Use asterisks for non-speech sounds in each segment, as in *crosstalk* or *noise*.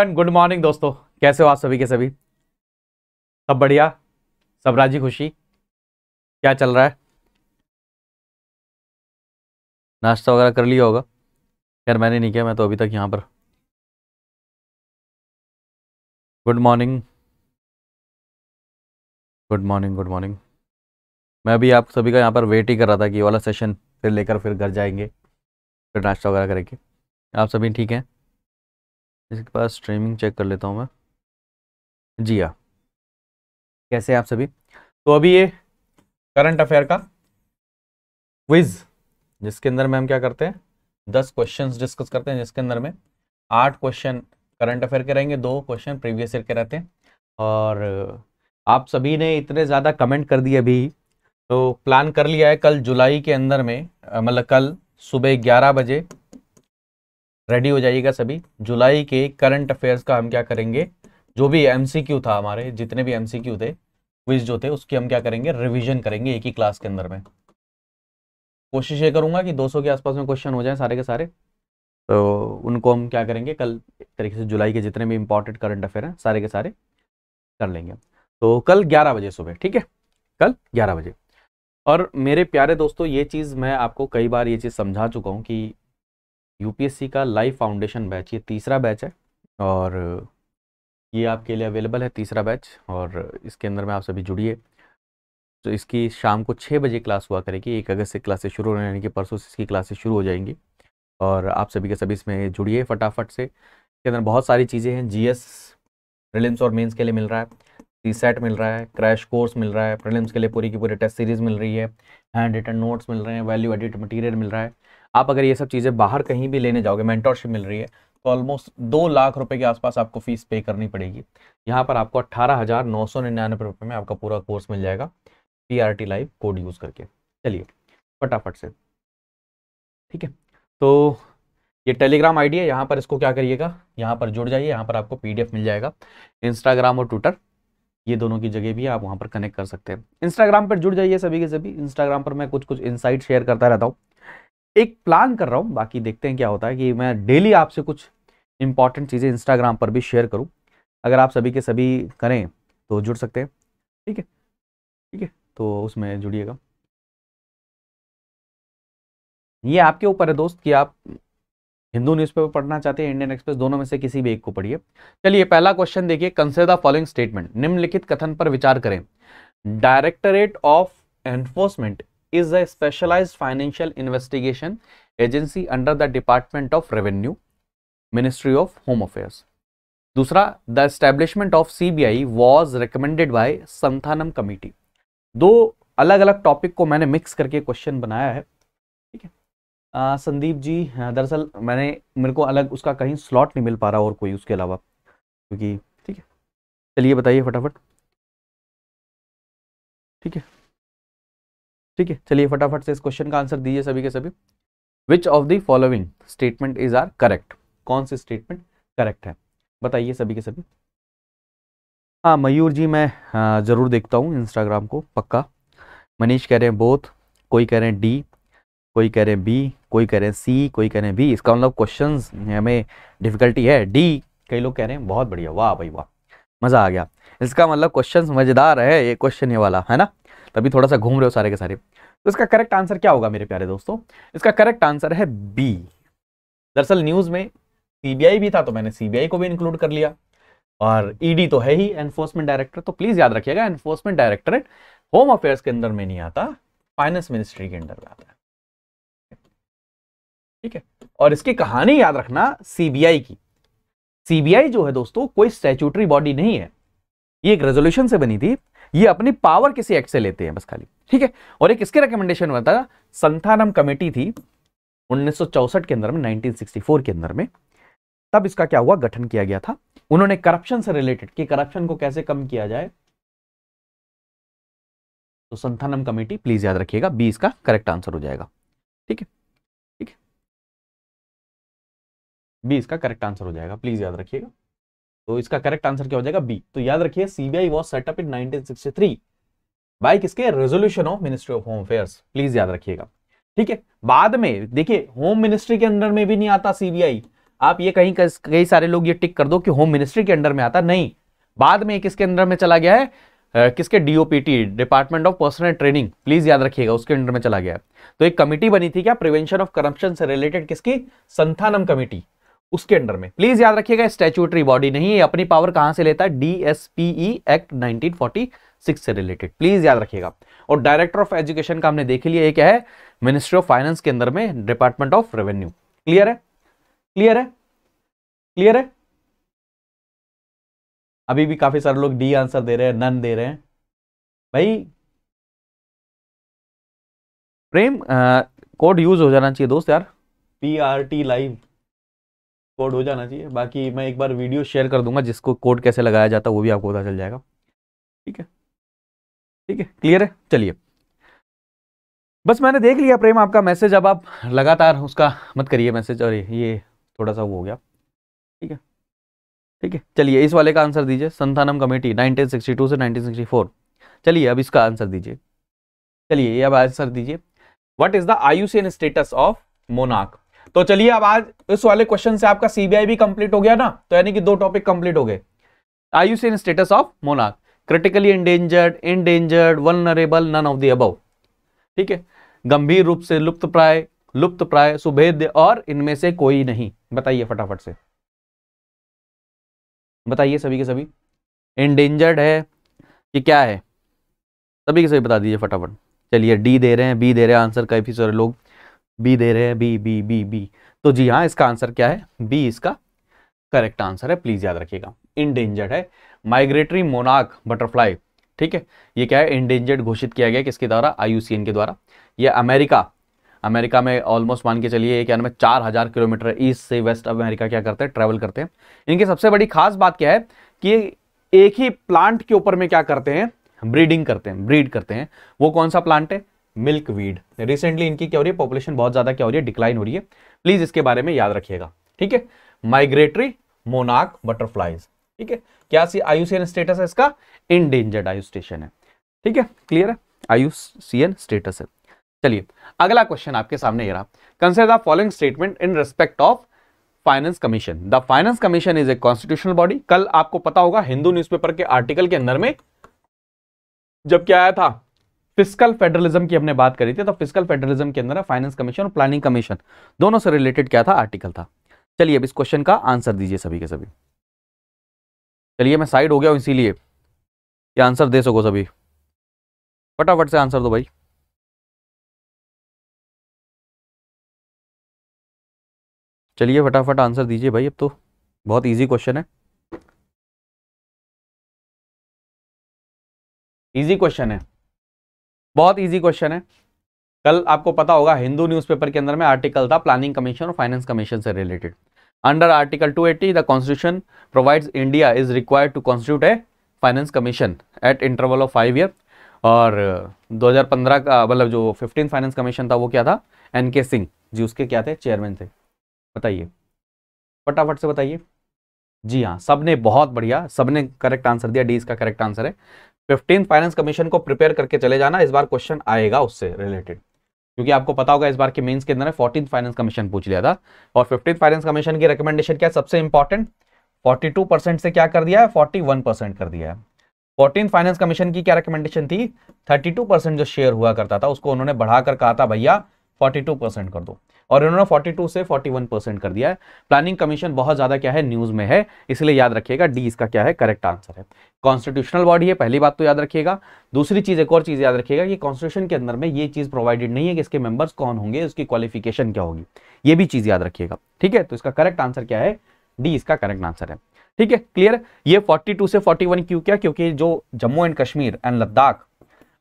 Good morning दोस्तों कैसे हो आप सभी के सभी सब बढ़िया सब राजी खुशी क्या चल रहा है नाश्ता वगैरह कर लिया होगा यार मैंने नहीं किया मैं तो अभी तक यहाँ पर good morning good morning good morning मैं अभी आप सभी का यहाँ पर वेट ही कर रहा था कि वाला सेशन फिर लेकर फिर घर जाएंगे फिर नाश्ता वगैरह करेंगे आप सभी ठीक हैं इसके पास स्ट्रीमिंग चेक कर लेता हूँ मैं जी हाँ कैसे आप सभी तो अभी ये करंट अफेयर का क्विज जिसके अंदर में हम क्या करते हैं दस क्वेश्चंस डिस्कस करते हैं जिसके अंदर में आठ क्वेश्चन करंट अफेयर के रहेंगे दो क्वेश्चन प्रीवियस ईयर के रहते हैं और आप सभी ने इतने ज़्यादा कमेंट कर दिए अभी तो प्लान कर लिया है कल जुलाई के अंदर में मतलब कल सुबह ग्यारह बजे रेडी हो जाइएगा सभी जुलाई के करंट अफेयर्स का हम क्या करेंगे जो भी एमसीक्यू था हमारे जितने भी एमसीक्यू थे क्विज जो थे उसकी हम क्या करेंगे रिवीजन करेंगे एक ही क्लास के अंदर में कोशिश ये करूँगा कि 200 के आसपास में क्वेश्चन हो जाए सारे के सारे तो उनको हम क्या करेंगे कल एक तरीके से जुलाई के जितने भी इंपॉर्टेंट करंट अफेयर हैं सारे के सारे कर लेंगे तो कल ग्यारह बजे सुबह ठीक है कल ग्यारह बजे और मेरे प्यारे दोस्तों ये चीज़ मैं आपको कई बार ये चीज़ समझा चुका हूँ कि यूपीएससी का लाइव फाउंडेशन बैच ये तीसरा बैच है और ये आपके लिए अवेलेबल है तीसरा बैच और इसके अंदर में आप सभी जुड़िए तो इसकी शाम को छः बजे क्लास हुआ करेगी एक अगस्त से क्लासेस शुरू होने यानी कि परसों से इसकी क्लासेस शुरू हो जाएंगी और आप सभी के सभी इसमें जुड़िए फटाफट से इसके अंदर बहुत सारी चीज़ें हैं जी एस और मेन्स के लिए मिल रहा है टी सेट मिल रहा है क्रैश कोर्स मिल रहा है प्रिलिम्स के लिए पूरी की पूरी टेस्ट सीरीज़ मिल रही है हैंड रिटर्न नोट्स मिल रहे हैं वैल्यू एडिट मटीरियल मिल रहा है आप अगर ये सब चीज़ें बाहर कहीं भी लेने जाओगे मेंटोरशिप मिल रही है तो ऑलमोस्ट दो लाख रुपए के आसपास आपको फीस पे करनी पड़ेगी यहाँ पर आपको अट्ठारह हज़ार नौ सौ निन्यानवे रुपये में आपका पूरा कोर्स मिल जाएगा P R T live code use करके चलिए फटाफट से ठीक है तो ये टेलीग्राम आईडी है यहाँ पर इसको क्या करिएगा यहाँ पर जुड़ जाइए यहाँ पर आपको एफ मिल जाएगा इंस्टाग्राम और ट्विटर ये दोनों की जगह भी आप वहाँ पर कनेक्ट कर सकते हैं इंस्टाग्राम पर जुड़ जाइए सभी के सभी इंस्टाग्राम पर मैं कुछ कुछ इनसाइट शेयर करता रहता हूँ एक प्लान कर रहा हूँ बाकी देखते हैं क्या होता है कि मैं डेली आपसे कुछ इंपॉर्टेंट चीज़ें इंस्टाग्राम पर भी शेयर करूँ अगर आप सभी के सभी करें तो जुड़ सकते हैं ठीक है ठीक है तो उसमें जुड़िएगा ये आपके ऊपर है दोस्त कि आप हिंदू न्यूज़पेपर पढ़ना चाहते हैं इंडियन एक्सप्रेस दोनों में से किसी भी एक को पढ़िए चलिए पहला क्वेश्चन देखिए कंसिडर द फॉलोइंग स्टेटमेंट निम्नलिखित कथन पर विचार करें directorate of enforcement is a specialized financial investigation agency under the Department of Revenue, Ministry of Home Affairs. दूसरा the establishment of CBI was recommended by Santhanam committee दो अलग अलग टॉपिक को मैंने मिक्स करके क्वेश्चन बनाया है ठीक है संदीप जी हाँ, दरअसल मैंने मेरे को अलग उसका कहीं स्लॉट नहीं मिल पा रहा और कोई उसके अलावा क्योंकि ठीक है चलिए बताइए फटाफट ठीक है ठीक है चलिए फटाफट से इस क्वेश्चन का आंसर दीजिए सभी के सभी which of the following statement is are correct कौन सी स्टेटमेंट करेक्ट है बताइए सभी के सभी हाँ मयूर जी मैं ज़रूर देखता हूँ इंस्टाग्राम को पक्का मनीष कह रहे हैं बोथ कोई कह रहे हैं डी कोई कह रहे हैं बी कोई कह रहे हैं सी कोई कह रहे हैं बी इसका मतलब क्वेश्चन हमें डिफिकल्टी है डी कई लोग कह रहे हैं बहुत बढ़िया वाह भाई वाह मज़ा आ गया इसका मतलब क्वेश्चन मज़ेदार है ये क्वेश्चन ये वाला है ना तभी थोड़ा सा घूम रहे हो सारे के सारे तो इसका करेक्ट आंसर क्या होगा मेरे प्यारे दोस्तों इसका करेक्ट आंसर है बी दरअसल न्यूज में सीबीआई भी था तो मैंने सीबीआई को भी इंक्लूड कर लिया और ईडी e तो है ही एनफोर्समेंट डायरेक्टरेट तो प्लीज याद रखिएगा एनफोर्समेंट डायरेक्टरेट होम अफेयर्स के अंदर में नहीं आता फाइनेंस मिनिस्ट्री के अंदर में आता है ठीक है और इसकी कहानी याद रखना सीबीआई की सीबीआई जो है दोस्तों कोई स्टैचूटरी बॉडी नहीं है ये एक रेजोल्यूशन से बनी थी ये अपनी पावर किसी एक्ट से लेते हैं बस खाली ठीक है और एक इसके रिकमेंडेशन हुआ था संथानम कमेटी थी उन्नीस के अंदर में 1964 के अंदर में तब इसका क्या हुआ गठन किया गया था उन्होंने करप्शन से रिलेटेड कि करप्शन को कैसे कम किया जाए तो संथानम कमेटी प्लीज याद रखिएगा बी इसका करेक्ट आंसर हो जाएगा ठीक है ठीक है बी इसका करेक्ट आंसर हो जाएगा प्लीज याद रखिएगा तो इसका करेक्ट आंसर क्या हो जाएगा बी तो याद रखिए CBI was set up in 1963 by किसके resolution of ministry of home affairs please याद रखिएगा ठीक है बाद में देखिए होम मिनिस्ट्री के अंदर में भी नहीं आता सीबीआई आप ये कहीं कई सारे लोग ये टिक कर दो कि होम मिनिस्ट्री के अंदर में आता नहीं बाद में किसके अंदर में चला गया है किसके DoPT department of personnel training please याद रखिएगा उसके अंदर में चला गया तो एक कमेटी बनी थी क्या प्रिवेंशन ऑफ करप्शन से रिलेटेड किसकी संथानम कमेटी उसके अंडर में प्लीज याद रखिएगा स्टेचुटरी बॉडी नहीं है अपनी पावर कहां से लेता है डीएसपीई एक्ट नाइनटीन सिक्स से रिलेटेड प्लीज याद रखिएगा और डायरेक्टर ऑफ एजुकेशन का हमने देख लिया ये क्या है मिनिस्ट्री ऑफ फाइनेंस के अंदर में डिपार्टमेंट ऑफ रेवेन्यू क्लियर है क्लियर है क्लियर है अभी भी काफी सारे लोग डी आंसर दे रहे हैं नन दे रहे हैं भाई प्रेम कोड यूज हो जाना चाहिए दोस्त यार P R T live code हो जाना चाहिए बाकी मैं एक बार वीडियो शेयर कर दूंगा जिसको कोड कैसे लगाया जाता है वो भी आपको पता चल जाएगा ठीक है ठीक है क्लियर है चलिए बस मैंने देख लिया प्रेम आपका मैसेज अब आप लगातार उसका मत करिए मैसेज और ये थोड़ा सा वो हो गया ठीक है ठीक है चलिए इस वाले का आंसर दीजिए संथानम कमेटी 1962 से 1964 चलिए अब इसका आंसर दीजिए चलिए ये अब आंसर दीजिए what is the IUCN status of मोनाक तो चलिए अब आज इस वाले क्वेश्चन से आपका सीबीआई भी कंप्लीट हो गया ना तो यानी कि दो टॉपिक कंप्लीट हो गए आयुषियन स्टेटस ऑफ मोनाक critically endangered endangered vulnerable none of the above ठीक है गंभीर रूप से लुप्त प्राय लुप्त प्राय सुभेद्य और इनमें से कोई नहीं बताइए फटाफट से बताइए सभी के सभी इंडेंजर्ड है कि क्या है सभी के सभी बता दीजिए फटाफट चलिए डी दे रहे हैं बी दे रहे हैं आंसर काफ़ी सारे लोग बी दे रहे हैं बी बी बी बी तो जी हाँ इसका आंसर क्या है बी इसका करेक्ट आंसर है प्लीज़ याद रखिएगा इनडेंजर्ड है माइग्रेटरी मोनाक बटरफ्लाई ठीक है ये क्या है इंडेंजर्ड घोषित किया गया किसके द्वारा आई के द्वारा ये अमेरिका अमेरिका में ऑलमोस्ट मान के चलिए क्या नाम है चार हज़ार किलोमीटर ईस्ट से वेस्ट अमेरिका क्या करते हैं ट्रेवल करते हैं इनकी सबसे बड़ी खास बात क्या है कि एक ही प्लांट के ऊपर में क्या करते हैं ब्रीडिंग करते हैं ब्रीड करते हैं वो कौन सा प्लांट है मिल्क वीड रिसेंटली इनकी क्या हो रही है पॉपुलेशन बहुत ज़्यादा क्या हो रही है डिक्लाइन हो रही है प्लीज़ इसके बारे में याद रखिएगा ठीक है माइग्रेटरी मोनाक बटरफ्लाइज ठीक है क्या सी आयुसीएन स्टेटस है इसका इनडेंजर्ड आयु स्टेशन है ठीक है क्लियर है आयुसीएन स्टेटस है चलिए अगला क्वेश्चन आपके सामने ये रहा consider the following statement in respect of finance commission the finance commission is a constitutional body कल आपको पता होगा हिंदू न्यूज़पेपर के आर्टिकल के अंदर में जब क्या आया था फिजिकल फेडरलिज्म की हमने बात करी थी तो फिजिकल फेडरलिज्म के अंदर फाइनेंस कमीशन और प्लानिंग कमीशन दोनों से रिलेटेड क्या था आर्टिकल था चलिए अब इस क्वेश्चन का आंसर दीजिए सभी के सभी चलिए मैं साइड हो गया हूँ इसीलिए ये आंसर दे सको सभी फटाफट से आंसर दो भाई चलिए फटाफट आंसर दीजिए भाई अब तो बहुत इजी क्वेश्चन है इजी क्वेश्चन है बहुत इजी क्वेश्चन है कल आपको पता होगा हिंदू न्यूज़पेपर के अंदर में आर्टिकल था प्लानिंग कमीशन और फाइनेंस कमीशन से related Under Article 280, the Constitution provides India is required to constitute a finance commission at interval of five year और 2015 uh, का मतलब जो फिफ्टीन फाइनेंस कमीशन था वो क्या था एन के सिंह जी उसके क्या थे चेयरमैन थे बताइए फटाफट से बताइए जी हाँ सब ने बहुत बढ़िया सब ने करेक्ट आंसर दिया डी इसका करेक्ट आंसर है फिफ्टीन फाइनेंस कमीशन को प्रिपेयर करके चले जाना इस बार क्वेश्चन आएगा उससे रिलेटेड क्योंकि आपको पता होगा इस बार के मेंस के अंदर फोर्टीन फाइनेंस कमीशन पूछ लिया था और फिफ्टीन फाइनेंस कमीशन की रिकमेंडेशन क्या सबसे इंपॉर्टेंट टू परसेंट से क्या कर दिया है वन परसेंट कर दिया है फोर्टीन फाइनेंस कमीशन की क्या रिकमेंडेशन थी टू परसेंट जो शेयर हुआ करता था उसको उन्होंने बढ़ाकर कहा था भैया 42 परसेंट कर दो और इन्होंने 42 से 41 परसेंट कर दिया है प्लानिंग कमीशन बहुत ज़्यादा क्या है न्यूज़ में है इसलिए याद रखिएगा डी इसका क्या है करेक्ट आंसर है कॉन्स्टिट्यूशनल बॉडी है पहली बात तो याद रखिएगा दूसरी चीज़ एक और चीज़ याद रखिएगा कि कॉन्स्टिट्यूशन के अंदर में ये चीज़ प्रोवाइडेड नहीं है कि इसके मेंबर्स कौन होंगे उसकी क्वालिफिकेशन क्या होगी ये भी चीज़ याद रखिएगा ठीक है तो इसका करेक्ट आंसर क्या है डी इसका करेक्ट आंसर है ठीक है क्लियर ये 42 से 41 क्यों क्या क्योंकि जो जम्मू एंड कश्मीर एंड लद्दाख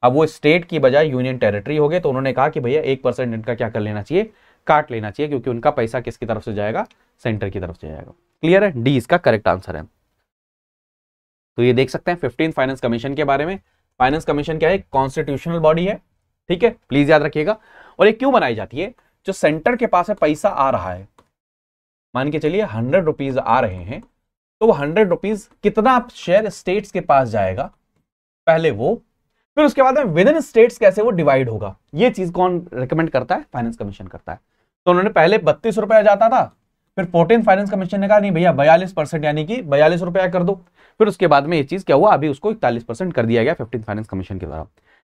अब वो स्टेट की बजाय यूनियन टेरिटरी हो गए तो उन्होंने कहा कि भैया एक परसेंट इनका क्या कर लेना चाहिए काट लेना चाहिए क्योंकि उनका पैसा किसकी तरफ से जाएगा सेंटर की तरफ से जाएगा क्लियर है डी इसका करेक्ट आंसर है तो ये देख सकते हैं फिफ्टीन फाइनेंस कमीशन के बारे में फाइनेंस कमीशन क्या है कॉन्स्टिट्यूशनल बॉडी है ठीक है प्लीज याद रखिएगा और ये क्यों बनाई जाती है जो सेंटर के पास है पैसा आ रहा है मान के चलिए हंड्रेड रुपीज आ रहे हैं तो वो हंड्रेड रुपीज कितना शेयर स्टेट्स के पास जाएगा पहले वो फिर उसके बाद में विद इन स्टेट्स कैसे वो डिवाइड होगा ये चीज कौन रिकमेंड करता है फाइनेंस कमीशन करता है तो उन्होंने पहले बत्तीस रुपया जाता था फिर फोर्टीन फाइनेंस कमीशन ने कहा नहीं भैया बयालीस परसेंट यानी कि बयालीस रुपया कर दो फिर उसके बाद में ये चीज क्या हुआ अभी उसको इकतालीस परसेंट कर दिया गया फिफ्टीन फाइनेंस कमीशन के द्वारा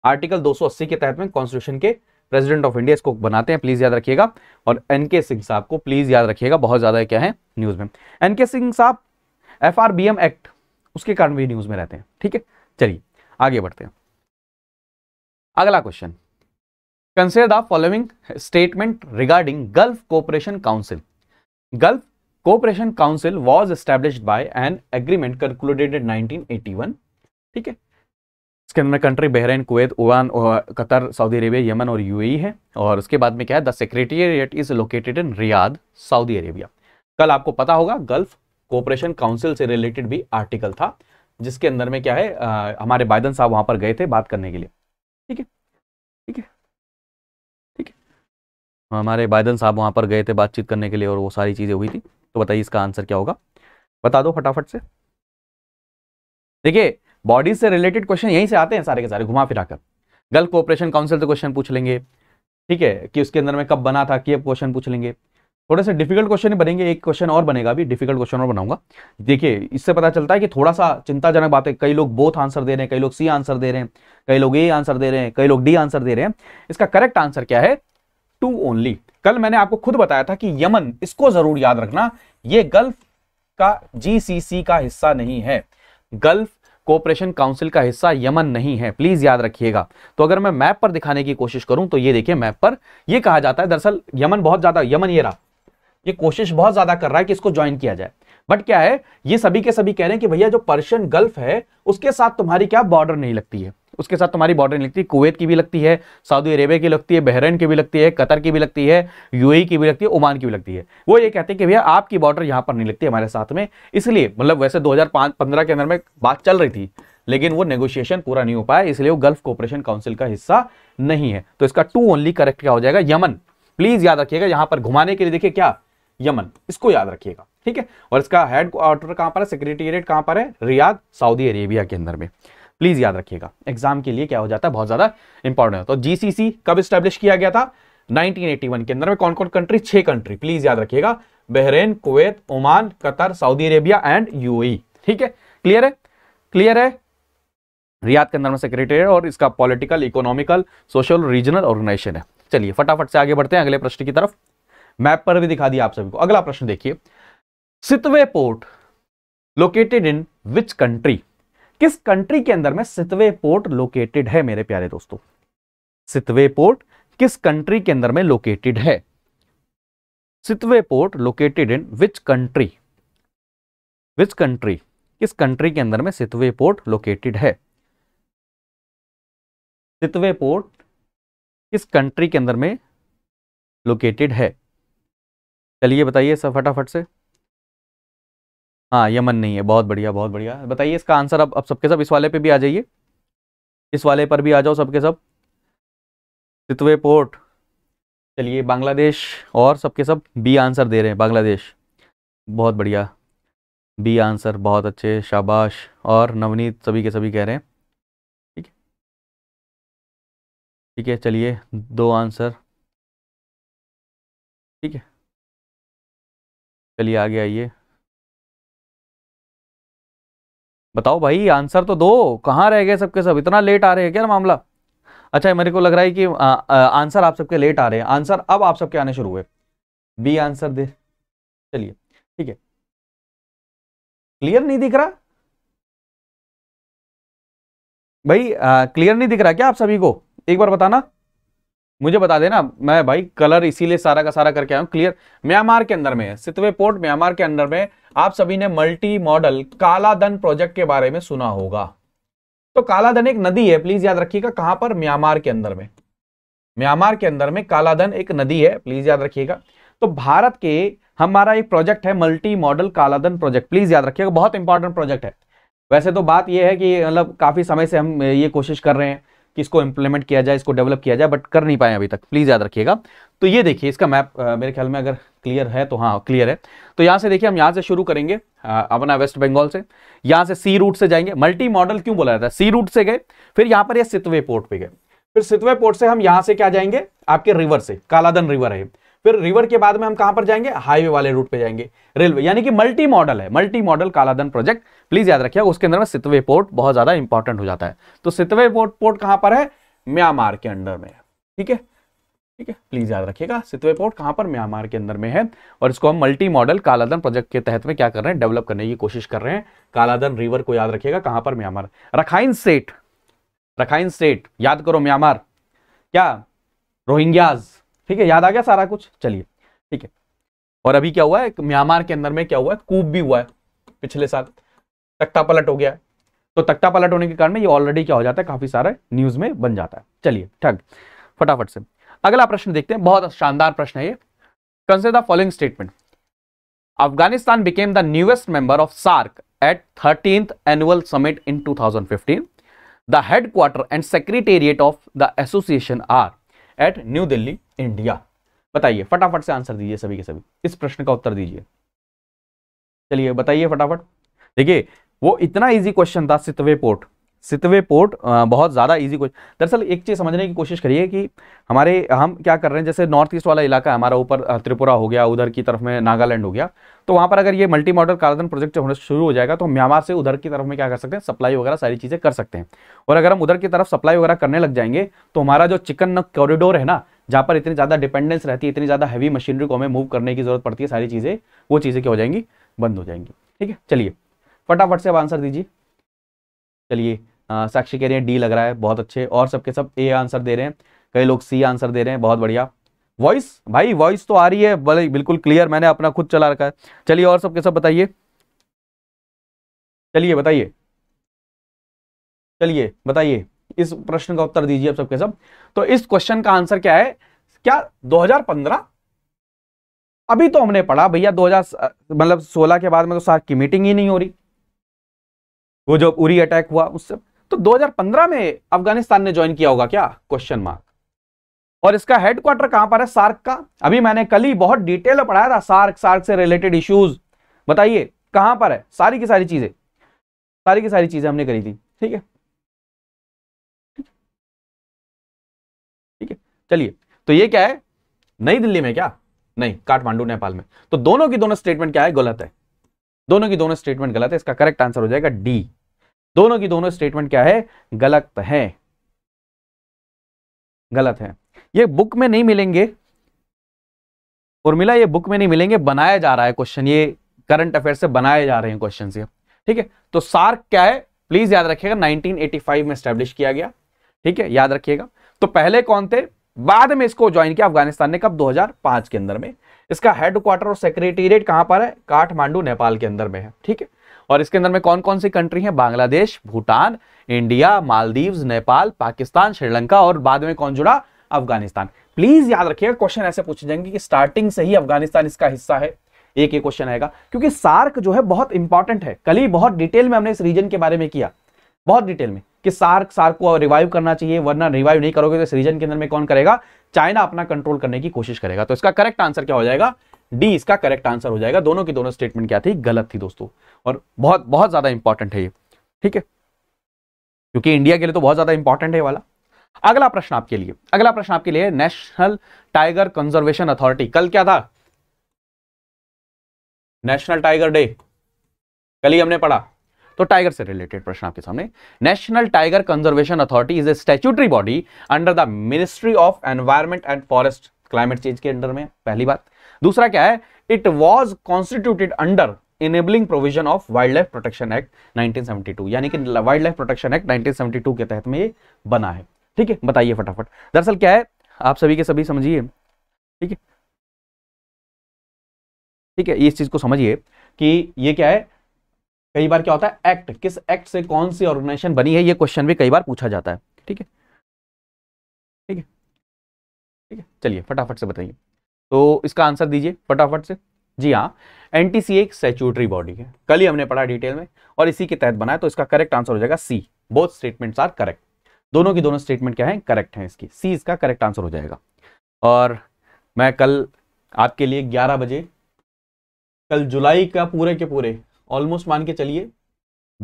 आर्टिकल 280 के तहत में कॉन्स्टिट्यूशन के प्रेसिडेंट ऑफ इंडिया इसको बनाते हैं प्लीज याद रखिएगा और एन के सिंह साहब को प्लीज याद रखिएगा बहुत ज्यादा क्या है न्यूज में एन के सिंह साहब एफ एक्ट उसके कारण भी न्यूज में रहते हैं ठीक है चलिए आगे बढ़ते हैं अगला question consider the following statement regarding gulf cooperation council gulf cooperation council was established by an agreement concluded in 1981 ठीक है इसके अंदर country Bahrain Kuwait Oman Qatar Saudi Arabia Yemen और यूएई e है और उसके बाद में क्या है the secretariat is located in Riyadh Saudi Arabia कल आपको पता होगा गल्फ कोऑपरेशन काउंसिल से रिलेटेड भी आर्टिकल था जिसके अंदर में क्या है आ, हमारे बाइडन साहब वहां पर गए थे बात करने के लिए ठीक है ठीक है ठीक है हाँ, हमारे बाइडन साहब वहां पर गए थे बातचीत करने के लिए और वो सारी चीज़ें हुई थी तो बताइए इसका आंसर क्या होगा बता दो फटाफट से देखिए बॉडी से रिलेटेड क्वेश्चन यहीं से आते हैं सारे के सारे घुमा फिरा कर गल्फ कोऑपरेशन काउंसिल से क्वेश्चन पूछ लेंगे ठीक है कि उसके अंदर में कब बना था कि अब क्वेश्चन पूछ लेंगे थोड़े से डिफिकल्ट क्वेश्चन बनेंगे एक क्वेश्चन और बनेगा अभी डिफिकल्ट क्वेश्चन और बनाऊंगा देखिए इससे पता चलता है कि थोड़ा सा चिंताजनक बात है कई लोग बोथ आंसर दे रहे हैं कई लोग सी आंसर दे रहे हैं कई लोग ए आंसर दे रहे हैं कई लोग डी आंसर दे रहे हैं इसका करेक्ट आंसर क्या है टू ओनली कल मैंने आपको खुद बताया था कि यमन इसको जरूर याद रखना ये गल्फ का जीसीसी का हिस्सा नहीं है गल्फ कोऑपरेशन काउंसिल का हिस्सा यमन नहीं है प्लीज याद रखिएगा तो अगर मैं मैप पर दिखाने की कोशिश करूं तो ये देखिए मैप पर ये कहा जाता है दरअसल यमन बहुत ज्यादा यमन ये रहा ये कोशिश बहुत ज्यादा कर रहा है कि इसको ज्वाइन किया जाए बट क्या है ये सभी के सभी कह रहे हैं कि भैया जो पर्शियन गल्फ है उसके साथ तुम्हारी क्या बॉर्डर नहीं लगती है उसके साथ तुम्हारी बॉर्डर नहीं लगती कुवैत की भी लगती है सऊदी अरेबिया की लगती है बहरीन की भी लगती है कतर की भी लगती है यूएई की भी लगती है ओमान की भी लगती है वो ये कहते हैं कि भैया आपकी बॉर्डर यहाँ पर नहीं लगती हमारे साथ में इसलिए मतलब वैसे 2015 के अंदर में बात चल रही थी लेकिन वो नेगोशिएशन पूरा नहीं हो पाया इसलिए वो गल्फ कोऑपरेशन काउंसिल का हिस्सा नहीं है तो इसका टू ओनली करेक्ट क्या हो जाएगा यमन प्लीज याद रखिएगा यहाँ पर घुमाने के लिए देखिए क्या यमन इसको याद रखिएगा ठीक है और इसका हेड क्वार्टर कहां पर है सेक्रेटेरिएट कहां पर है रियाद सऊदी अरेबिया के अंदर में प्लीज याद रखिएगा एग्जाम के लिए क्या हो जाता है बहुत ज्यादा इंपॉर्टेंट है तो जीसीसी कब स्टैब्लिश किया गया था 1981 के अंदर में कौन कौन कंट्री छह कंट्री प्लीज याद रखिएगा Bahrain Kuwait Oman Qatar Saudi Arabia and UAE e, ठीक है क्लियर है क्लियर है रियाद के अंदर में सेक्रेटरी और इसका political economical social regional organization है चलिए फटाफट से आगे बढ़ते हैं अगले प्रश्न की तरफ मैप पर भी दिखा दिया आप सभी को अगला प्रश्न देखिए Sittwe port located in which country किस कंट्री के अंदर में सितवे पोर्ट लोकेटेड है मेरे प्यारे दोस्तों सितवे पोर्ट किस कंट्री के अंदर में लोकेटेड है Sittwe port located in which country which country किस कंट्री के अंदर में सितवे पोर्ट लोकेटेड है सितवे पोर्ट किस कंट्री के अंदर में लोकेटेड है चलिए बताइए सब फटाफट से हाँ यमन नहीं है बहुत बढ़िया बहुत बढ़िया बताइए इसका आंसर अब अब सबके सब इस वाले पे भी आ जाइए इस वाले पर भी आ जाओ सबके सब सितवे पोर्ट चलिए बांग्लादेश और सबके सब बी आंसर दे रहे हैं बांग्लादेश बहुत बढ़िया बी आंसर बहुत अच्छे शाबाश और नवनीत सभी के सभी कह रहे हैं ठीक है ठीक है चलिए दो आंसर ठीक है चलिए आगे आइए बताओ भाई आंसर तो दो कहाँ रह गए सबके सब इतना लेट आ रहे हैं क्या ना मामला अच्छा मेरे को लग रहा है कि आ, आ, आंसर आप सबके लेट आ रहे हैं आंसर अब आप सबके आने शुरू हुए बी आंसर दे चलिए ठीक है क्लियर नहीं दिख रहा भाई क्लियर नहीं दिख रहा क्या आप सभी को एक बार बताना मुझे बता देना मैं भाई कलर इसीलिए सारा का सारा करके आया क्लियर म्यांमार के अंदर में सितवे पोर्ट म्यांमार के अंदर में आप सभी ने मल्टी मॉडल कालाधन प्रोजेक्ट के बारे में सुना होगा तो कालाधन एक नदी है प्लीज याद रखिएगा कहां पर म्यांमार के अंदर में म्यांमार के अंदर में कालाधन एक नदी है प्लीज याद रखिएगा तो भारत के हमारा एक प्रोजेक्ट है multi modal Kaladan project please याद रखिएगा बहुत इंपॉर्टेंट प्रोजेक्ट है वैसे तो बात यह है कि मतलब काफी समय से हम ये कोशिश कर रहे हैं कि इसको इंप्लीमेंट किया जाए इसको डेवलप किया जाए बट कर नहीं पाए अभी तक प्लीज़ याद रखिएगा तो ये देखिए इसका मैप मेरे ख्याल में अगर क्लियर है तो हाँ क्लियर है तो यहाँ से देखिए हम यहाँ से शुरू करेंगे अपना वेस्ट बंगाल से यहाँ से सी रूट से जाएंगे मल्टी मॉडल क्यों बोला जाता है सी रूट से गए फिर यहाँ पर यह सितवे पोर्ट पर गए फिर सितवे पोर्ट से हम यहाँ से क्या जाएंगे आपके रिवर से कालादन रिवर है फिर रिवर के बाद में हम कहां पर जाएंगे हाईवे वाले रूट पे जाएंगे रेलवे यानी कि मल्टी मॉडल है multi modal Kaladan project please याद रखिएगा उसके अंदर में सितवे पोर्ट बहुत ज्यादा इंपॉर्टेंट हो जाता है तो सितवे पोर्ट पोर्ट कहां पर है म्यांमार के अंडर में ठीक है ठीक है प्लीज याद रखिएगा सितवे पोर्ट कहां पर म्यांमार के अंदर में है और इसको हम मल्टी मॉडल कालाधन प्रोजेक्ट के तहत में क्या कर रहे हैं डेवलप करने की कोशिश कर रहे हैं कालाधन रिवर को याद रखिएगा कहां पर म्यांमार रखाइन सेठ रखाइन सेठ याद करो म्यांमार क्या रोहिंग्याज ठीक है याद आ गया सारा कुछ चलिए ठीक है और अभी क्या हुआ है म्यांमार के अंदर में क्या हुआ है कूप भी हुआ है पिछले साल तख्ता पलट हो गया तो तख्ता पलट होने के कारण में ये ऑलरेडी क्या हो जाता है काफी सारा न्यूज में बन जाता है चलिए ठग फटाफट से अगला प्रश्न देखते हैं बहुत शानदार प्रश्न है ये consider the following statement Afghanistan became the newest member of SAARC at thirteenth annual summit in 2015 the headquarter and secretariat of the association are at new Delhi India बताइए फटाफट से आंसर दीजिए सभी के सभी इस प्रश्न का उत्तर दीजिए चलिए बताइए फटाफट देखिए वो इतना ईजी क्वेश्चन था सितवे पोर्ट सितवे पोर्ट बहुत ज़्यादा ईजी क्वेश्चन दरअसल एक चीज़ समझने की कोशिश करिए कि हमारे हम क्या कर रहे हैं जैसे नॉर्थ ईस्ट वाला इलाका हमारा ऊपर त्रिपुरा हो गया उधर की तरफ में नागालैंड हो गया तो वहाँ पर अगर ये मल्टी मॉडल कार्बन प्रोजेक्ट होना शुरू हो जाएगा तो हम म्यांमार से उधर की तरफ में क्या कर सकते हैं सप्लाई वगैरह सारी चीज़ें कर सकते हैं और अगर हम उधर की तरफ सप्लाई वगैरह करने लग जाएंगे तो हमारा जो चिकन कॉरिडोर है ना जहाँ पर इतनी ज़्यादा डिपेंडेंस रहती है इतनी ज़्यादा हैवी मशीनरी को हमें मूव करने की जरूरत पड़ती है सारी चीज़ें वो चीज़ें क्या हो जाएंगी बंद हो जाएंगी ठीक है चलिए फटाफट से आप आंसर दीजिए चलिए साक्षी कह रही है डी लग रहा है बहुत अच्छे और सबके सब ए आंसर दे रहे हैं कई लोग सी आंसर दे रहे हैं बहुत बढ़िया वॉइस भाई वॉइस तो आ रही है भले बिल्कुल क्लियर मैंने अपना खुद चला रखा है चलिए और सबके सब बताइए चलिए बताइए चलिए बताइए इस प्रश्न का उत्तर दीजिए आप सबके सब तो इस क्वेश्चन का आंसर क्या है क्या 2015 अभी तो हमने पढ़ा भैया 2000 मतलब 16 के बाद में तो सार की मीटिंग ही नहीं हो रही वो जो उरी अटैक हुआ उससे तो 2015 में अफगानिस्तान ने ज्वाइन किया होगा क्या क्वेश्चन मार्क और इसका हेडक्वार्टर कहां पर है सार्क का अभी मैंने कल ही बहुत डिटेल पढ़ाया था सार्क सार्क से रिलेटेड इश्यूज बताइए कहां पर है सारी की सारी चीजें सारी की सारी चीजें हमने करी थी ठीक है ठीक है चलिए तो ये क्या है नई दिल्ली में क्या नहीं काठमांडू नेपाल में तो दोनों की दोनों स्टेटमेंट क्या है गलत है दोनों की दोनों स्टेटमेंट गलत है इसका करेक्ट आंसर हो जाएगा डी दोनों की दोनों स्टेटमेंट क्या है गलत है गलत है ये बुक में नहीं मिलेंगे फॉर्मूला ये बुक में नहीं मिलेंगे बनाया जा रहा है क्वेश्चन ये करंट अफेयर से बनाए जा रहे हैं क्वेश्चन ये ठीक है तो सार्क क्या है प्लीज याद रखिएगा 1985 में स्टैब्लिश किया गया ठीक है याद रखिएगा तो पहले कौन थे बाद में इसको ज्वाइन किया अफगानिस्तान ने कब 2005 के अंदर में इसका हेडक्वार्टर और सेक्रेटेरिएट कहां पर है काठमांडू नेपाल के अंदर में है ठीक है और इसके अंदर में कौन कौन सी कंट्री है बांग्लादेश भूटान इंडिया मालदीव नेपाल पाकिस्तान श्रीलंका और बाद में कौन जुड़ा अफगानिस्तान प्लीज याद रखिएगा क्वेश्चन ऐसे पूछे जाएंगे कि स्टार्टिंग से ही अफगानिस्तान इसका हिस्सा है एक एक क्वेश्चन आएगा क्योंकि सार्क जो है बहुत इंपॉर्टेंट है कल ही बहुत डिटेल में हमने इस रीजन के बारे में किया बहुत डिटेल में कि सार्क सार्क को रिवाइव करना चाहिए वरना रिवाइव नहीं करोगे तो इस रीजन के अंदर में कौन करेगा चाइना अपना कंट्रोल करने की कोशिश करेगा तो इसका करेक्ट आंसर क्या हो जाएगा डी इसका करेक्ट आंसर हो जाएगा दोनों की दोनों स्टेटमेंट क्या थी गलत थी दोस्तों और बहुत बहुत ज्यादा इंपॉर्टेंट है ये ठीक है क्योंकि इंडिया के लिए तो बहुत ज्यादा इंपॉर्टेंट है वाला अगला प्रश्न आपके लिए अगला प्रश्न आपके लिए नेशनल टाइगर कंजर्वेशन अथॉरिटी कल क्या था नेशनल टाइगर डे कल ही हमने पढ़ा तो टाइगर से रिलेटेड प्रश्न आपके सामने national tiger conservation authority is a statutory body under the ministry of environment and forest climate change के अंडर में पहली बात दूसरा क्या है it was constituted under enabling provision of wild life protection act 1972 यानी कि वाइल्ड लाइफ प्रोटेक्शन एक्ट 1972 के तहत में ये बना है ठीक है बताइए फटाफट दरअसल क्या है आप सभी के सभी समझिए ठीक है ठीक है इस चीज को समझिए कि ये क्या है कई बार क्या होता है एक्ट किस एक्ट से कौन सी ऑर्गेनाइजेशन बनी है ये क्वेश्चन भी कई बार पूछा जाता है ठीक है ठीक है ठीक है चलिए फटाफट से बताइए तो इसका आंसर दीजिए फटाफट से जी हाँ एन एक सेचुटरी बॉडी है कल ही हमने पढ़ा डिटेल में और इसी के तहत बनाया तो इसका करेक्ट आंसर हो जाएगा C both statements are correct दोनों की दोनों स्टेटमेंट क्या है करेक्ट है इसकी सी इसका करेक्ट आंसर हो जाएगा और मैं कल आपके लिए 11 बजे कल जुलाई का पूरे के पूरे ऑलमोस्ट मान के चलिए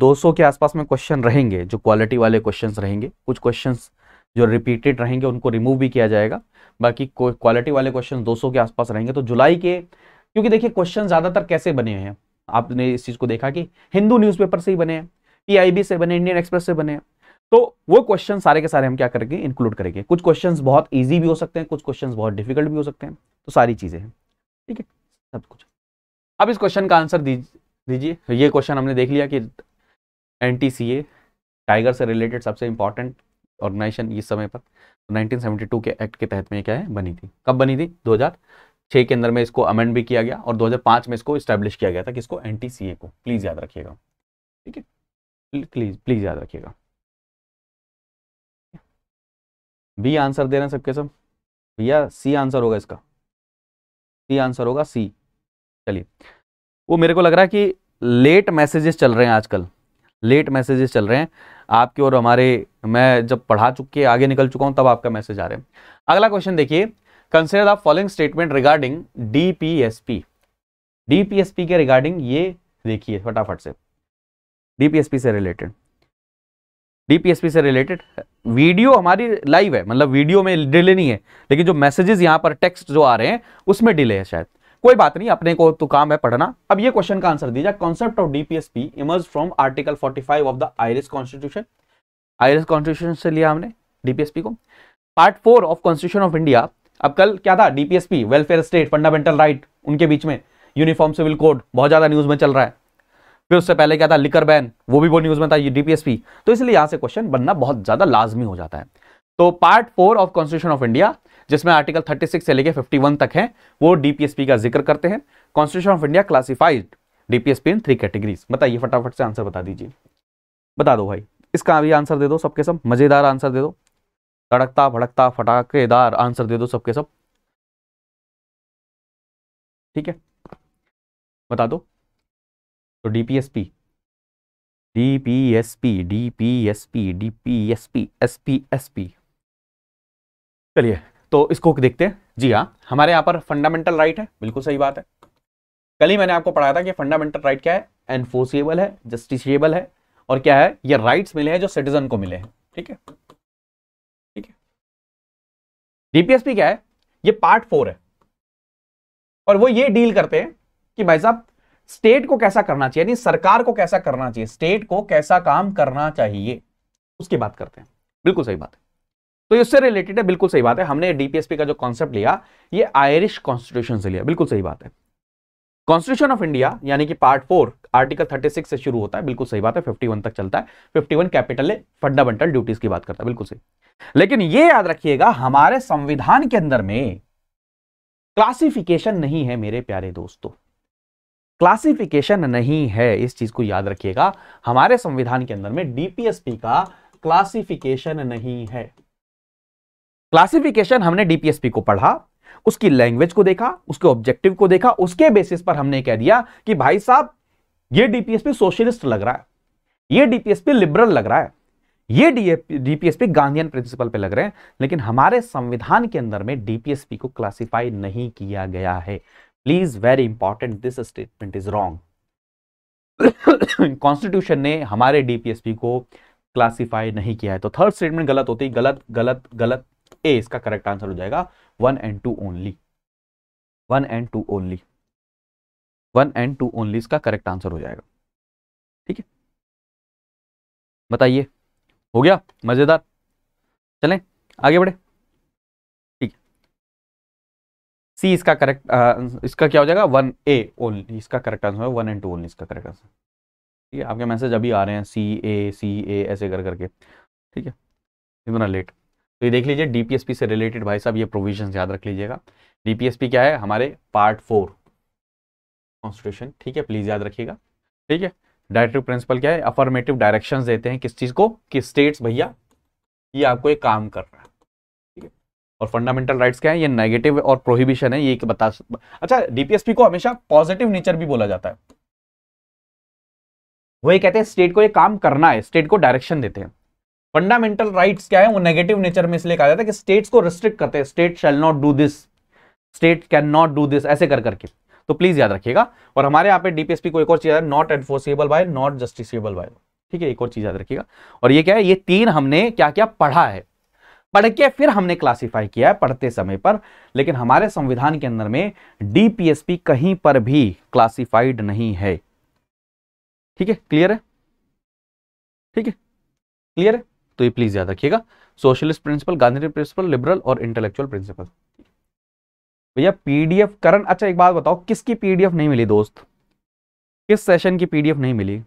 200 के आसपास में क्वेश्चन रहेंगे जो क्वालिटी वाले क्वेश्चंस रहेंगे कुछ क्वेश्चंस जो रिपीटेड रहेंगे उनको रिमूव भी किया जाएगा बाकी क्वालिटी वाले क्वेश्चन 200 के आसपास रहेंगे तो जुलाई के क्योंकि देखिए क्वेश्चन ज़्यादातर कैसे बने हैं आपने इस चीज़ को देखा कि हिंदू न्यूज़पेपर से ही बने हैं पीआईबी से बने इंडियन एक्सप्रेस से बने हैं तो वो क्वेश्चन सारे के सारे हम क्या करेंगे इंक्लूड करेंगे कुछ क्वेश्चन बहुत ईजी भी हो सकते हैं कुछ क्वेश्चन बहुत डिफिकल्ट भी हो सकते हैं तो सारी चीज़ें हैं ठीक है सब कुछ अब इस क्वेश्चन का आंसर दीजिए ये क्वेश्चन हमने देख लिया कि एन टाइगर से रिलेटेड सबसे इंपॉर्टेंट ऑर्गेनाइजेशन इस समय पर 1972 के एक्ट के तहत में क्या है बनी थी कब बनी थी 2006 के अंदर में इसको अमेंड भी किया गया और 2005 में इसको स्टैब्लिश किया गया था किसको एन को प्लीज़ याद रखिएगा ठीक है प्लीज़ प्लीज़ याद रखिएगा बी आंसर दे रहे हैं सबके सब भैया सी आंसर होगा इसका सी आंसर होगा सी चलिए वो मेरे को लग रहा है कि लेट मैसेजेस चल रहे हैं आजकल लेट मैसेजेस चल रहे हैं आपके और हमारे मैं जब पढ़ा चुके आगे निकल चुका हूँ तब आपका मैसेज आ रहा है अगला क्वेश्चन देखिए consider the following statement regarding DPSP DPSP के रिगार्डिंग ये देखिए फटाफट से डीपीएसपी से रिलेटेड डीपीएसपी से रिलेटेड वीडियो हमारी लाइव है मतलब वीडियो में डिले नहीं है लेकिन जो मैसेजेस यहाँ पर टेक्स्ट जो आ रहे हैं उसमें डिले है शायद कोई बात नहीं अपने को तो काम है पढ़ना अब ये क्वेश्चन का आंसर दीजिए concept of DPSP emerge from article 45 of the Irish constitution Irish constitution से लिया हमने डीपीएसपी को part four of constitution of India अब कल क्या था DPSP welfare state fundamental right उनके बीच में यूनिफॉर्म सिविल कोड बहुत ज्यादा न्यूज में चल रहा है फिर उससे पहले क्या था लिकर बैन वो भी वो न्यूज में था ये डीपीएसपी तो इसलिए यहां से क्वेश्चन बनना बहुत ज्यादा लाजमी हो जाता है तो part four of constitution of India जिसमें आर्टिकल 36 से लेकर 51 तक है वो डीपीएसपी का जिक्र करते हैं constitution of India classified DPSP in three categories बताइए फटाफट से आंसर बता दीजिए बता दो भाई इसका भी आंसर दे दो सबके सब मज़ेदार आंसर दे दो तड़कता भड़कता फटाकेदार आंसर दे दो सबके सब ठीक है बता दो तो DPSP DPSP DPSP DPSP SPSP चलिए तो इसको देखते हैं जी हाँ हमारे यहाँ पर फंडामेंटल राइट है बिल्कुल सही बात है कल ही मैंने आपको पढ़ाया था कि फंडामेंटल राइट क्या है एनफोर्सिएबल है जस्टिसिएबल है और क्या है ये राइट्स मिले हैं जो सिटीजन को मिले हैं ठीक है ठीक है डीपीएसपी क्या है ये पार्ट फोर है और वो ये डील करते हैं कि भाई साहब स्टेट को कैसा करना चाहिए यानी सरकार को कैसा करना चाहिए स्टेट को कैसा काम करना चाहिए उसकी बात करते हैं बिल्कुल सही बात है तो इससे रिलेटेड है बिल्कुल सही बात है हमने डीपीएसपी का जो कॉन्सेप्ट लिया ये आयरिश कॉन्स्टिट्यूशन से लिया बिल्कुल सही बात है कॉन्स्टिट्यूशन ऑफ इंडिया यानी कि पार्ट फोर आर्टिकल 36 से शुरू होता है बिल्कुल सही बात है 51 तक चलता है 51 कैपिटल ने फंडामेंटल ड्यूटीज की बात करता है बिल्कुल सही लेकिन ये याद रखिएगा हमारे संविधान के अंदर में क्लासिफिकेशन नहीं है मेरे प्यारे दोस्तों क्लासिफिकेशन नहीं है इस चीज को याद रखिएगा हमारे संविधान के अंदर में डीपीएसपी का क्लासिफिकेशन नहीं है क्लासिफिकेशन हमने डीपीएसपी को पढ़ा उसकी लैंग्वेज को देखा उसके ऑब्जेक्टिव को देखा उसके बेसिस पर हमने कह दिया कि भाई साहब ये डीपीएसपी सोशलिस्ट लग रहा है ये डीपीएसपी लिबरल लग रहा है ये डीपीएसपी गांधीयन प्रिंसिपल पे लग रहे हैं लेकिन हमारे संविधान के अंदर में डीपीएसपी को क्लासिफाई नहीं किया गया है please very important this statement is wrong constitution ने हमारे डीपीएसपी को क्लासिफाई नहीं किया है तो थर्ड स्टेटमेंट गलत होती गलत गलत गलत ए इसका करेक्ट आंसर हो जाएगा one and two only one and two only one and two only इसका करेक्ट आंसर हो जाएगा ठीक है बताइए हो गया मज़ेदार चलें आगे बढ़े ठीक है सी इसका करेक्ट इसका क्या हो जाएगा वन ए ओनली इसका correct answer one and two only इसका करेक्ट आंसर ठीक है आपके मैसेज अभी आ रहे हैं सी ए सी ए ऐसे कर करके ठीक है इतना लेट तो ये देख लीजिए डीपीएसपी से रिलेटेड भाई साहब ये प्रोविजन याद रख लीजिएगा डीपीएसपी क्या है हमारे पार्ट फोर कॉन्स्टिट्यूशन ठीक है प्लीज याद रखिएगा ठीक है डायरेक्टिव प्रिंसिपल क्या है अफर्मेटिव डायरेक्शन देते हैं किस चीज को कि स्टेट्स भैया ये आपको एक काम कर रहा है ठीक है और फंडामेंटल राइट्स क्या है ये नेगेटिव और प्रोहिबिशन है ये बता अच्छा डीपीएसपी को हमेशा पॉजिटिव नेचर भी बोला जाता है वो ये कहते हैं स्टेट को ये काम करना है स्टेट को डायरेक्शन देते हैं फंडामेंटल राइट्स क्या है वो नेगेटिव नेचर में इसलिए कहा जाता है कि स्टेट्स को रिस्ट्रिक्ट करते हैं state shall not do this state can not do this ऐसे कर करके तो प्लीज याद रखिएगा और हमारे यहाँ पे डीपीएसपी को एक और चीज है not enforceable by not justiciable by ठीक है एक और चीज याद रखिएगा और ये क्या है ये तीन हमने क्या क्या पढ़ा है पढ़ के फिर हमने क्लासिफाई किया है पढ़ते समय पर लेकिन हमारे संविधान के अंदर में डीपीएसपी कहीं पर भी क्लासिफाइड नहीं है ठीक है क्लियर है ठीक है क्लियर है तो ये प्लीज़ याद रखिएगा socialist principle Gandhi principle liberal और इंटेलेक्चुअल प्रिंसिपल भैया पीडीएफ करण अच्छा एक बात बताओ किसकी पीडीएफ नहीं मिली दोस्त किस सेशन की पीडीएफ नहीं मिली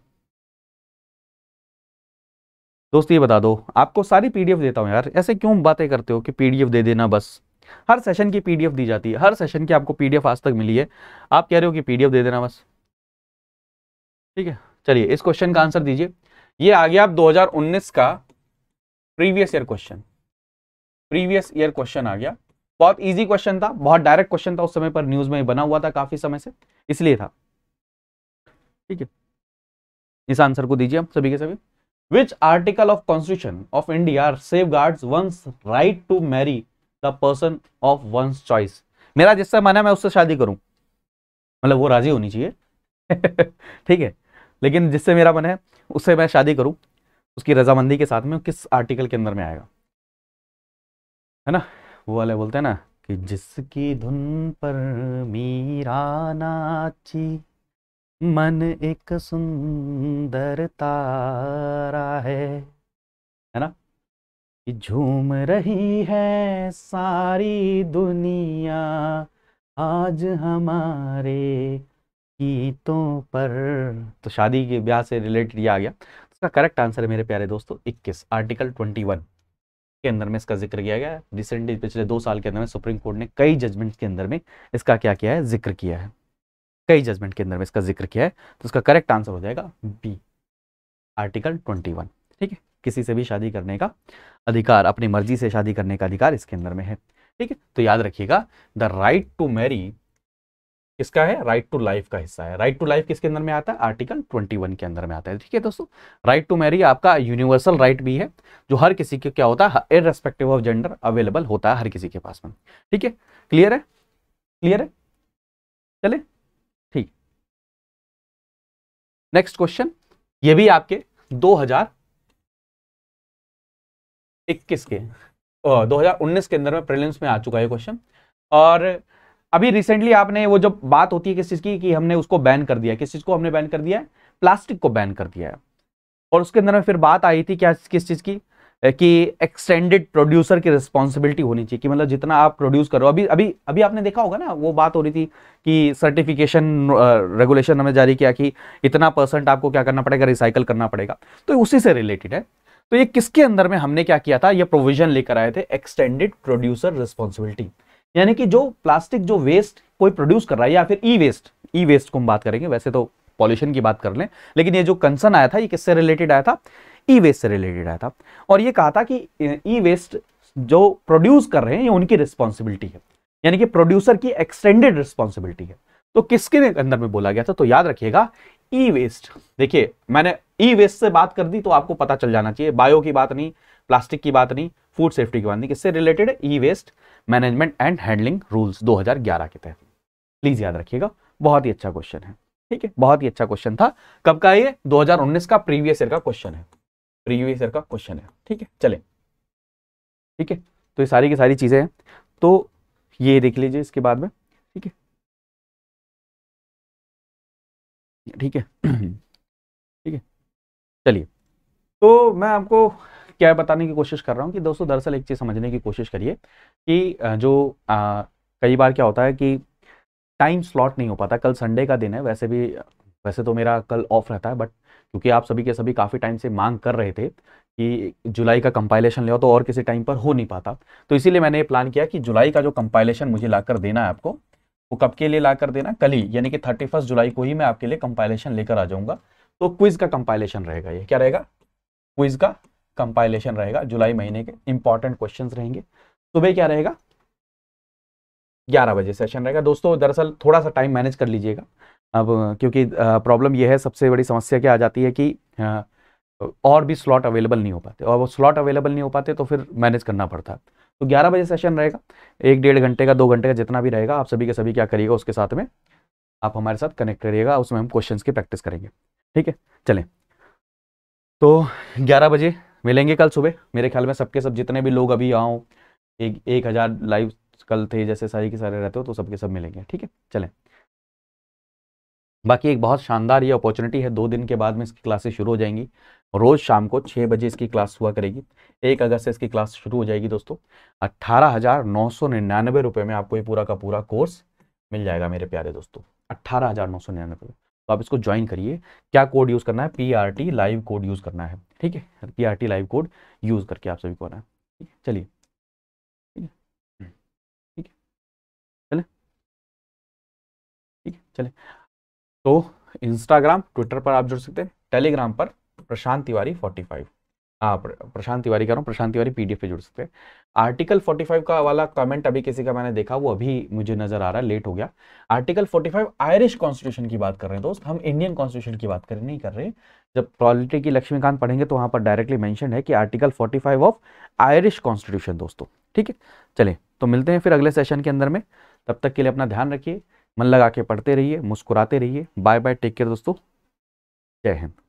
दोस्त ये बता दो आपको सारी पीडीएफ देता हूं यार ऐसे क्यों बातें करते हो कि पीडीएफ दे देना बस हर सेशन की पीडीएफ दी जाती है हर सेशन की आपको पीडीएफ आज तक मिली है आप कह रहे हो कि पीडीएफ दे देना बस ठीक है चलिए इस क्वेश्चन का आंसर दीजिए ये आ गया आप 2019 का previous year question previous year question आ गया बहुत इजी क्वेश्चन था बहुत डायरेक्ट क्वेश्चन था उस समय पर न्यूज में बना हुआ था काफी समय से इसलिए था ठीक है इस आंसर को दीजिए आप सभी के सभी which article of constitution of India safeguard one's right to marry the person of one's choice मेरा जिससे माना मैं उससे शादी करूं मतलब वो राजी होनी चाहिए *laughs* ठीक है लेकिन जिससे मेरा मन है उससे मैं शादी करूं उसकी रजामंदी के साथ में किस आर्टिकल के अंदर में आएगा है ना वो वाले बोलते हैं ना कि जिसकी धुन पर मीरा नाची मन एक सुंदर तारा है है ना कि झूम रही है सारी दुनिया आज हमारे गीतों पर तो शादी के ब्याह से रिलेटेड ये आ गया इसका करेक्ट आंसर है मेरे प्यारे दोस्तों इक्कीस आर्टिकल 21 के अंदर में इसका जिक्र किया गया है रिसेंटली पिछले दो साल के अंदर में सुप्रीम कोर्ट ने कई जजमेंट के अंदर में इसका क्या किया है जिक्र किया है कई जजमेंट के अंदर में इसका जिक्र किया है तो इसका करेक्ट आंसर हो जाएगा बी आर्टिकल ट्वेंटी वन ठीक है किसी से भी शादी करने का अधिकार अपनी मर्जी से शादी करने का अधिकार इसके अंदर में है ठीक है तो याद रखिएगा द राइट टू मैरी किसका है राइट टू लाइफ का हिस्सा है राइट टू लाइफ किसके अंदर में आता है आर्टिकल 21 के अंदर में आता है ठीक है दोस्तों राइट टू मैरी आपका यूनिवर्सल राइट right भी है जो हर किसी के क्या होता है इन ऑफ जेंडर अवेलेबल होता है हर किसी के पास में ठीक है क्लियर है क्लियर है चले ठीक नेक्स्ट क्वेश्चन ये भी आपके 2021 के ओ, 2019 के अंदर में प्रिलिम्स में आ चुका है क्वेश्चन और अभी रिसेंटली आपने वो जो बात होती है किस चीज़ की कि हमने उसको बैन कर दिया किस चीज़ को हमने बैन कर दिया है प्लास्टिक को बैन कर दिया है और उसके अंदर में फिर बात आई थी क्या किस चीज़ की कि एक्सटेंडेड प्रोड्यूसर की रिस्पॉन्सिबिलिटी होनी चाहिए कि मतलब जितना आप प्रोड्यूस करो अभी अभी अभी आपने देखा होगा ना वो बात हो रही थी कि सर्टिफिकेशन रेगुलेशन हमें जारी किया कि इतना परसेंट आपको क्या करना पड़ेगा रिसाइकल करना पड़ेगा तो उसी से रिलेटेड है तो ये किसके अंदर में हमने क्या किया था ये प्रोविजन लेकर आए थे एक्सटेंडेड प्रोड्यूसर रिस्पॉन्सिबिलिटी यानी कि जो प्लास्टिक जो वेस्ट कोई प्रोड्यूस कर रहा है या फिर ई वेस्ट ई वेस्ट को हम बात करेंगे वैसे तो पॉल्यूशन की बात कर लें लेकिन ये जो कंसर्न आया था ये किससे रिलेटेड आया था ई वेस्ट से रिलेटेड आया था और ये कहा था कि ई वेस्ट जो प्रोड्यूस कर रहे हैं ये उनकी रिस्पॉन्सिबिलिटी है यानी कि प्रोड्यूसर की एक्सटेंडेड रिस्पॉन्सिबिलिटी है तो किसके अंदर में बोला गया था तो याद रखिएगा ई वेस्ट देखिए मैंने ई वेस्ट से बात कर दी तो आपको पता चल जाना चाहिए बायो की बात नहीं प्लास्टिक की बात नहीं फूड सेफ्टी की बात नहीं किससे related e waste management and handling rules 2011 के तहत प्लीज याद रखिएगा बहुत ही अच्छा क्वेश्चन है ठीक है बहुत ही अच्छा क्वेश्चन था कब का ये 2019 का प्रीवियस ईयर का क्वेश्चन है प्रीवियस ईयर का क्वेश्चन है ठीक है चले ठीक है तो ये सारी की सारी चीजें हैं तो ये देख लीजिए इसके बाद में ठीक है ठीक है ठीक है चलिए तो मैं आपको क्या बताने की कोशिश कर रहा हूँ कि दोस्तों दरअसल एक चीज़ समझने की कोशिश करिए कि जो आ, कई बार क्या होता है कि टाइम स्लॉट नहीं हो पाता कल संडे का दिन है वैसे भी वैसे तो मेरा कल ऑफ रहता है बट क्योंकि आप सभी के सभी काफ़ी टाइम से मांग कर रहे थे कि जुलाई का कंपाइलेशन ले तो और किसी टाइम पर हो नहीं पाता तो इसीलिए मैंने ये प्लान किया कि जुलाई का जो कंपाइलेशन मुझे लाकर देना है आपको वो कब के लिए ला कर देना कल ही यानी कि थर्टी फर्स्ट जुलाई को ही मैं आपके लिए कंपाइलेशन लेकर आ जाऊंगा तो क्विज का कंपाइलेशन रहेगा ये क्या रहेगा क्विज का कंपाइलेशन रहेगा जुलाई महीने के इंपॉर्टेंट क्वेश्चंस रहेंगे सुबह क्या रहेगा ग्यारह बजे सेशन रहेगा दोस्तों दरअसल थोड़ा सा टाइम मैनेज कर लीजिएगा अब क्योंकि प्रॉब्लम यह है सबसे बड़ी समस्या क्या आ जाती है कि और भी स्लॉट अवेलेबल नहीं हो पाते और वो स्लॉट अवेलेबल नहीं हो पाते तो फिर मैनेज करना पड़ता है तो ग्यारह बजे सेशन रहेगा एक डेढ़ घंटे का दो घंटे का जितना भी रहेगा आप सभी के सभी क्या करिएगा उसके साथ में आप हमारे साथ कनेक्ट करिएगा उसमें हम क्वेश्चंस की प्रैक्टिस करेंगे ठीक है चलें तो ग्यारह बजे मिलेंगे कल सुबह मेरे ख्याल में सबके सब जितने भी लोग अभी आओ एक एक हज़ार लाइव कल थे जैसे सारी के सारे रहते हो तो सबके सब मिलेंगे ठीक है चलें बाकी एक बहुत शानदार ये अपॉर्चुनिटी है दो दिन के बाद में इसकी क्लासेस शुरू हो जाएंगी रोज़ शाम को छः बजे इसकी क्लास हुआ करेगी एक अगस्त से इसकी क्लास शुरू हो जाएगी दोस्तों अट्ठारह हज़ार नौ सौ निन्यानवे रुपये में आपको ये पूरा का पूरा कोर्स मिल जाएगा मेरे प्यारे दोस्तों अट्ठारह हज़ार नौ सौ निन्यानवे तो आप इसको ज्वाइन करिए क्या कोड यूज़ करना है P R T live code use करना है ठीक है P R T live code use करके आप सभी को आना है चलिए हम्म। चले ठीक है चले तो इंस्टाग्राम ट्विटर पर आप जुड़ सकते हैं टेलीग्राम पर प्रशांत तिवारी 45 हाँ प्रशांत तिवारी कह रहा हूँ प्रशांत तिवारी पीडीएफ पे जुड़ सकते हैं आर्टिकल 45 का वाला कमेंट अभी किसी का मैंने देखा वो अभी मुझे नजर आ रहा है लेट हो गया आर्टिकल 45 आयरिश कॉन्स्टिट्यूशन की बात कर रहे हैं दोस्त हम इंडियन कॉन्स्टिट्यूशन की बात कर नहीं कर रहे जब पॉलिटी की लक्ष्मीकांत पढ़ेंगे तो वहाँ पर डायरेक्टली मैंशन है कि article forty of Irish constitution दोस्तों ठीक है चले तो मिलते हैं फिर अगले सेशन के अंदर में तब तक के लिए अपना ध्यान रखिए मन लगा के पढ़ते रहिए मुस्कुराते रहिए बाय बाय टेक केयर दोस्तों जय हिंद